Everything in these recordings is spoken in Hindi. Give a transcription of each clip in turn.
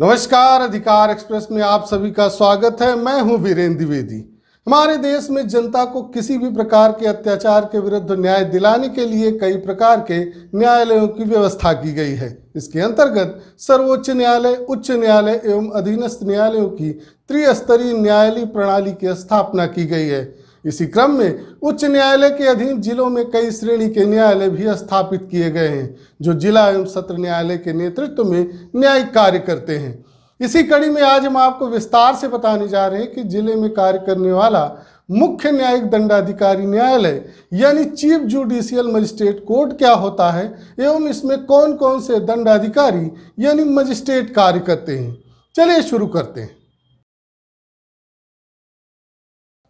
नमस्कार अधिकार एक्सप्रेस में आप सभी का स्वागत है मैं हूं वीरेंद्र द्विवेदी हमारे देश में जनता को किसी भी प्रकार के अत्याचार के विरुद्ध न्याय दिलाने के लिए कई प्रकार के न्यायालयों की व्यवस्था की गई है इसके अंतर्गत सर्वोच्च न्यायालय उच्च न्यायालय एवं अधीनस्थ न्यायालयों की त्रिस्तरीय न्यायालय प्रणाली की स्थापना की गई है इसी क्रम में उच्च न्यायालय के अधीन जिलों में कई श्रेणी के न्यायालय भी स्थापित किए गए हैं जो जिला एवं सत्र न्यायालय के नेतृत्व में न्यायिक कार्य करते हैं इसी कड़ी में आज हम आपको विस्तार से बताने जा रहे हैं कि जिले में कार्य करने वाला मुख्य न्यायिक दंडाधिकारी न्यायालय यानी चीफ जुडिशियल मजिस्ट्रेट कोर्ट क्या होता है एवं इसमें कौन कौन से दंडाधिकारी यानी मजिस्ट्रेट कार्य करते हैं चलिए शुरू करते हैं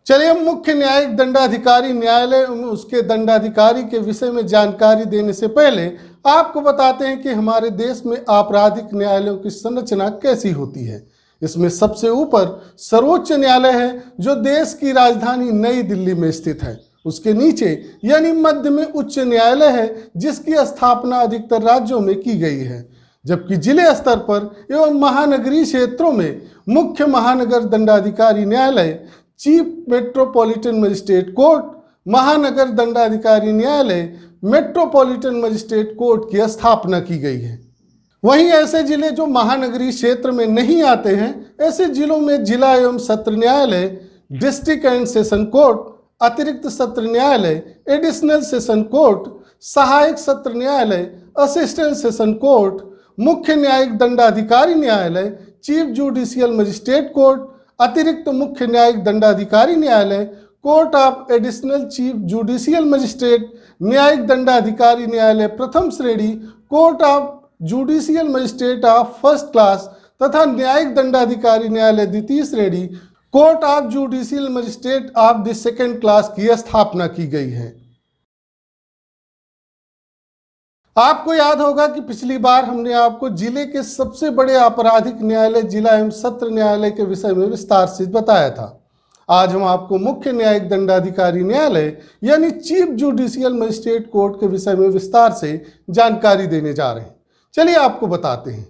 चलिए हम मुख्य न्यायिक दंडाधिकारी न्यायालय उसके दंडाधिकारी के विषय में जानकारी देने से पहले आपको बताते हैं कि हमारे देश में आपराधिक न्यायालयों की संरचना कैसी होती है इसमें सबसे ऊपर सर्वोच्च न्यायालय है जो देश की राजधानी नई दिल्ली में स्थित है उसके नीचे यानी मध्य में उच्च न्यायालय है जिसकी स्थापना अधिकतर राज्यों में की गई है जबकि जिले स्तर पर एवं महानगरीय क्षेत्रों में मुख्य महानगर दंडाधिकारी न्यायालय चीफ मेट्रोपॉलिटन मजिस्ट्रेट कोर्ट महानगर दंडाधिकारी न्यायालय मेट्रोपॉलिटन मजिस्ट्रेट कोर्ट की स्थापना की गई है वहीं ऐसे जिले जो महानगरीय क्षेत्र में नहीं आते हैं ऐसे जिलों में जिला एवं सत्र न्यायालय डिस्ट्रिक्ट एंड सेशन कोर्ट अतिरिक्त सत्र न्यायालय एडिशनल सेशन कोर्ट सहायक सत्र न्यायालय असिस्टेंट सेशन कोर्ट मुख्य न्यायिक दंडाधिकारी न्यायालय चीफ जुडिशियल मजिस्ट्रेट कोर्ट अतिरिक्त मुख्य न्यायिक दंडाधिकारी न्यायालय court of additional chief judicial magistrate न्यायिक दंडाधिकारी न्यायालय प्रथम श्रेणी court of judicial magistrate of first class तथा न्यायिक दंडाधिकारी न्यायालय द्वितीय श्रेणी court of judicial magistrate of the second class की स्थापना की गई है आपको याद होगा कि पिछली बार हमने आपको जिले के सबसे बड़े आपराधिक न्यायालय जिला एवं सत्र न्यायालय के विषय में विस्तार से बताया था आज हम आपको मुख्य न्यायिक दंडाधिकारी न्यायालय यानी चीफ जुडिशियल मजिस्ट्रेट कोर्ट के विषय में विस्तार से जानकारी देने जा रहे हैं चलिए आपको बताते हैं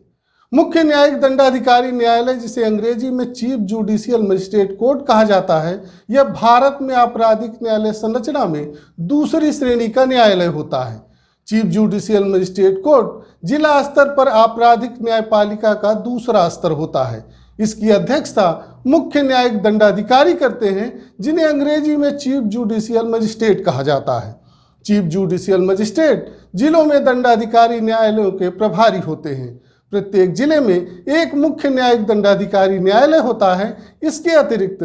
मुख्य न्यायिक दंडाधिकारी न्यायालय जिसे अंग्रेजी में चीफ जुडिशियल मजिस्ट्रेट कोर्ट कहा जाता है यह भारत में आपराधिक न्यायालय संरचना में दूसरी श्रेणी का न्यायालय होता है चीफ जुडिशियल मजिस्ट्रेट कोर्ट जिला स्तर पर आपराधिक न्यायपालिका का दूसरा स्तर होता है इसकी अध्यक्षता मुख्य न्यायिक दंडाधिकारी करते हैं जिन्हें अंग्रेजी में चीफ जुडिशियल मजिस्ट्रेट कहा जाता है चीफ जुडिशियल मजिस्ट्रेट जिलों में दंडाधिकारी न्यायालयों के प्रभारी होते हैं प्रत्येक जिले में एक मुख्य न्यायिक दंडाधिकारी न्यायालय होता है इसके अतिरिक्त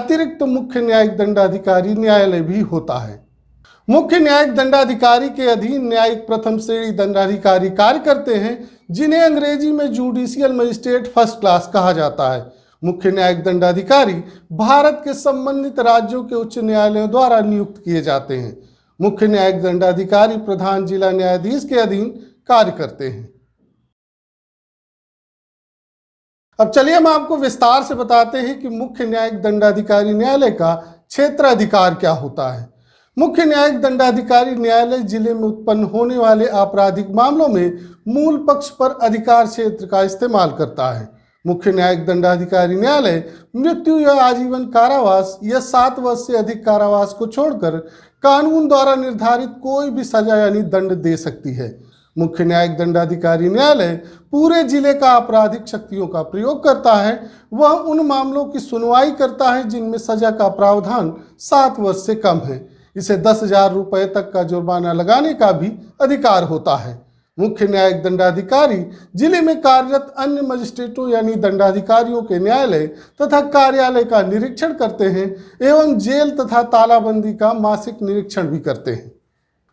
अतिरिक्त मुख्य न्यायिक दंडाधिकारी न्यायालय भी होता है मुख्य न्यायिक दंडाधिकारी के अधीन न्यायिक प्रथम श्रेणी दंडाधिकारी कार्य करते हैं जिन्हें अंग्रेजी में जुडिशियल मजिस्ट्रेट फर्स्ट क्लास कहा जाता है मुख्य न्यायिक दंडाधिकारी भारत के संबंधित राज्यों के उच्च न्यायालयों द्वारा नियुक्त किए जाते हैं मुख्य न्यायिक दंडाधिकारी प्रधान जिला न्यायाधीश के अधीन कार्य करते हैं अब चलिए हम आपको विस्तार से बताते हैं कि मुख्य न्यायिक दंडाधिकारी न्यायालय का क्षेत्र अधिकार क्या होता है मुख्य न्यायिक दंडाधिकारी न्यायालय जिले में उत्पन्न होने वाले आपराधिक मामलों में मूल पक्ष पर अधिकार क्षेत्र का इस्तेमाल करता है मुख्य न्यायिक दंडाधिकारी न्यायालय मृत्यु या आजीवन कारावास या सात वर्ष से अधिक कारावास को छोड़कर कानून द्वारा निर्धारित कोई भी सजा यानी दंड दे सकती है मुख्य न्यायिक दंडाधिकारी न्यायालय पूरे जिले का आपराधिक शक्तियों का प्रयोग करता है वह उन मामलों की सुनवाई करता है जिनमें सजा का प्रावधान सात वर्ष से कम है इसे दस हजार रुपये तक का जुर्माना लगाने का भी अधिकार होता है मुख्य न्यायिक दंडाधिकारी जिले में कार्यरत अन्य मजिस्ट्रेटों यानी दंडाधिकारियों के न्यायालय तथा कार्यालय का निरीक्षण करते हैं एवं जेल तथा तालाबंदी का मासिक निरीक्षण भी करते हैं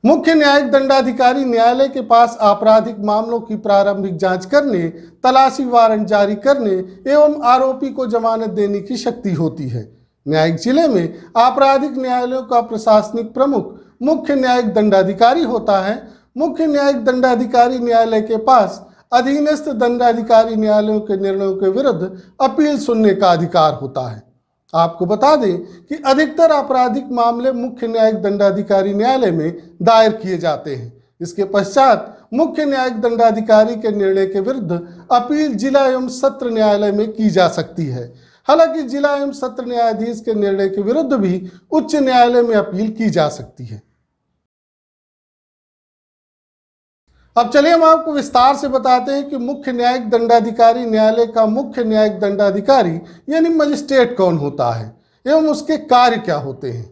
मुख्य न्यायिक दंडाधिकारी न्यायालय के पास आपराधिक मामलों की प्रारंभिक जांच करने तलाशी वारंट जारी करने एवं आरोपी को जमानत देने की शक्ति होती है न्यायिक जिले में आपराधिक न्यायालयों का प्रशासनिक प्रमुख मुख्य न्यायिक दंडाधिकारी होता है मुख्य न्यायिक दंडाधिकारी न्यायालय के पास अधीनस्थ दंडाधिकारी न्यायालयों के निर्णयों के विरुद्ध अपील सुनने का अधिकार होता है आपको बता दें कि अधिकतर आपराधिक मामले मुख्य न्यायिक दंडाधिकारी न्यायालय में दायर किए जाते हैं इसके पश्चात मुख्य न्यायिक दंडाधिकारी के निर्णय के विरुद्ध अपील जिला एवं सत्र न्यायालय में की जा सकती है हालांकि जिला एवं सत्र न्यायाधीश के निर्णय के विरुद्ध भी उच्च न्यायालय में अपील की जा सकती है अब चलिए हम आपको विस्तार से बताते हैं कि मुख्य न्यायिक दंडाधिकारी न्यायालय का मुख्य न्यायिक दंडाधिकारी यानी मजिस्ट्रेट कौन होता है एवं उसके कार्य क्या होते हैं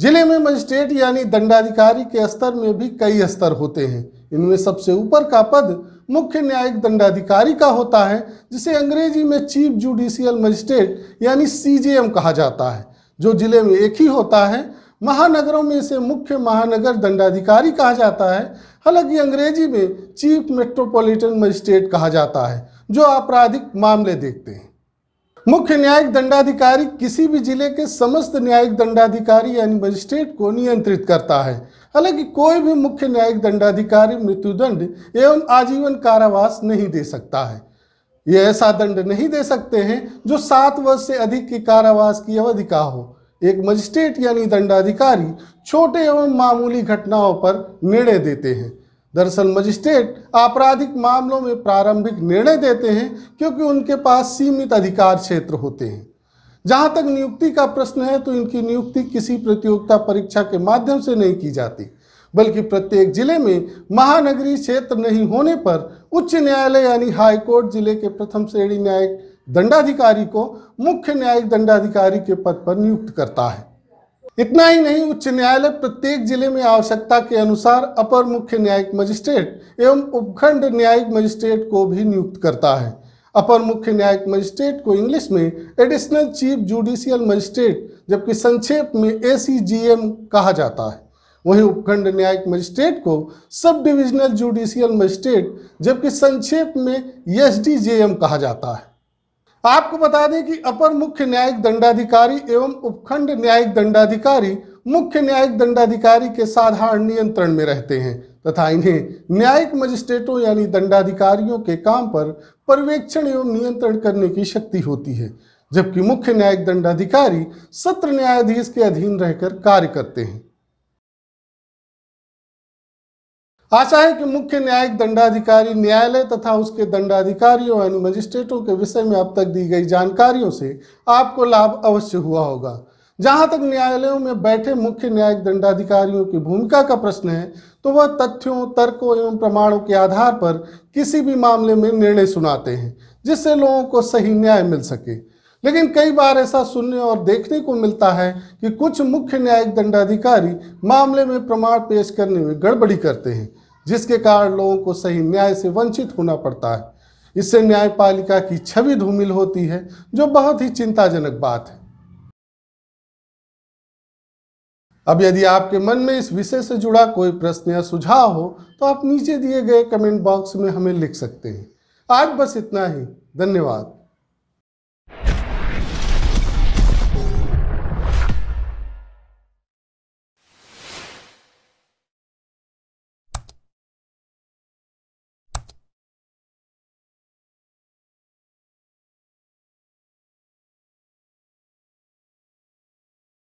जिले में मजिस्ट्रेट यानी दंडाधिकारी के स्तर में भी कई स्तर होते हैं इनमें सबसे ऊपर का पद मुख्य न्यायिक दंडाधिकारी का होता है जिसे अंग्रेजी में चीफ जुडिशियल मजिस्ट्रेट यानी सी कहा जाता है जो जिले में एक ही होता है महानगरों में इसे मुख्य महानगर दंडाधिकारी कहा जाता है हालांकि अंग्रेजी में चीफ मेट्रोपॉलिटन मजिस्ट्रेट कहा जाता है जो आपराधिक मामले देखते हैं मुख्य न्यायिक दंडाधिकारी किसी भी जिले के समस्त न्यायिक दंडाधिकारी यानी मजिस्ट्रेट को नियंत्रित करता है हालांकि कोई भी मुख्य न्यायिक दंडाधिकारी मृत्युदंड एवं आजीवन कारावास नहीं दे सकता है ये ऐसा दंड नहीं दे सकते हैं जो सात वर्ष से अधिक की कारावास की अवधि का हो एक मजिस्ट्रेट यानी दंडाधिकारी छोटे एवं मामूली घटनाओं पर निर्णय देते हैं दरअसल मजिस्ट्रेट आपराधिक मामलों में प्रारंभिक निर्णय देते हैं क्योंकि उनके पास सीमित अधिकार क्षेत्र होते हैं जहां तक नियुक्ति का प्रश्न है तो इनकी नियुक्ति किसी प्रतियोगिता परीक्षा के माध्यम से नहीं की जाती बल्कि प्रत्येक जिले में महानगरीय क्षेत्र नहीं होने पर उच्च न्यायालय यानी हाईकोर्ट जिले के प्रथम श्रेणी न्यायिक दंडाधिकारी को मुख्य न्यायिक दंडाधिकारी के पद पर नियुक्त करता है इतना ही नहीं उच्च न्यायालय प्रत्येक जिले में आवश्यकता के अनुसार अपर मुख्य न्यायिक मजिस्ट्रेट एवं उपखंड न्यायिक मजिस्ट्रेट को भी नियुक्त करता है अपर मुख्य न्यायिक मजिस्ट्रेट को इंग्लिश में एडिशनल चीफ जुडिशियल मजिस्ट्रेट जबकि संक्षेप में ए कहा जाता है वहीं उपखंड न्यायिक मजिस्ट्रेट को सब डिविजनल जुडिशियल मजिस्ट्रेट जबकि संक्षेप में एस कहा जाता है आपको बता दें कि अपर मुख्य न्यायिक दंडाधिकारी एवं उपखंड न्यायिक दंडाधिकारी मुख्य न्यायिक दंडाधिकारी के साधारण नियंत्रण में रहते हैं तथा इन्हें न्यायिक मजिस्ट्रेटों यानी दंडाधिकारियों के काम पर पर्यवेक्षण एवं नियंत्रण करने की शक्ति होती है जबकि मुख्य न्यायिक दंडाधिकारी सत्र न्यायाधीश के अधीन रहकर कार्य करते हैं आशा है कि मुख्य न्यायिक दंडाधिकारी न्यायालय तथा उसके दंडाधिकारियों एवं मजिस्ट्रेटों के विषय में अब तक दी गई जानकारियों से आपको लाभ अवश्य हुआ होगा जहां तक न्यायालयों में बैठे मुख्य न्यायिक दंडाधिकारियों की भूमिका का प्रश्न है तो वह तथ्यों तर्कों एवं प्रमाणों के आधार पर किसी भी मामले में निर्णय सुनाते हैं जिससे लोगों को सही न्याय मिल सके लेकिन कई बार ऐसा सुनने और देखने को मिलता है कि कुछ मुख्य न्यायिक दंडाधिकारी मामले में प्रमाण पेश करने में गड़बड़ी करते हैं जिसके कारण लोगों को सही न्याय से वंचित होना पड़ता है इससे न्यायपालिका की छवि धूमिल होती है जो बहुत ही चिंताजनक बात है अब यदि आपके मन में इस विषय से जुड़ा कोई प्रश्न या सुझाव हो तो आप नीचे दिए गए कमेंट बॉक्स में हमें लिख सकते हैं आज बस इतना ही धन्यवाद